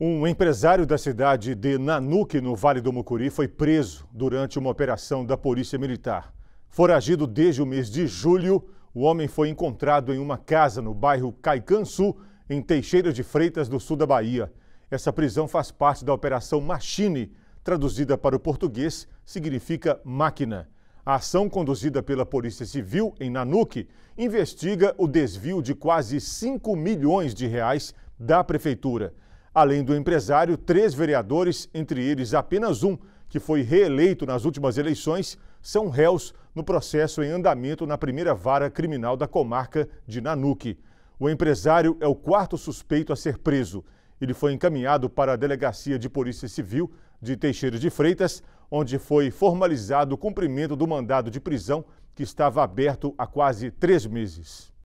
Um empresário da cidade de Nanuque, no Vale do Mucuri, foi preso durante uma operação da Polícia Militar. Foragido desde o mês de julho, o homem foi encontrado em uma casa no bairro Caicansu, em Teixeira de Freitas, do sul da Bahia. Essa prisão faz parte da Operação Machine, traduzida para o português, significa máquina. A ação conduzida pela Polícia Civil em Nanuque investiga o desvio de quase 5 milhões de reais da prefeitura. Além do empresário, três vereadores, entre eles apenas um que foi reeleito nas últimas eleições, são réus no processo em andamento na primeira vara criminal da comarca de Nanuque. O empresário é o quarto suspeito a ser preso. Ele foi encaminhado para a Delegacia de Polícia Civil de Teixeira de Freitas, onde foi formalizado o cumprimento do mandado de prisão que estava aberto há quase três meses.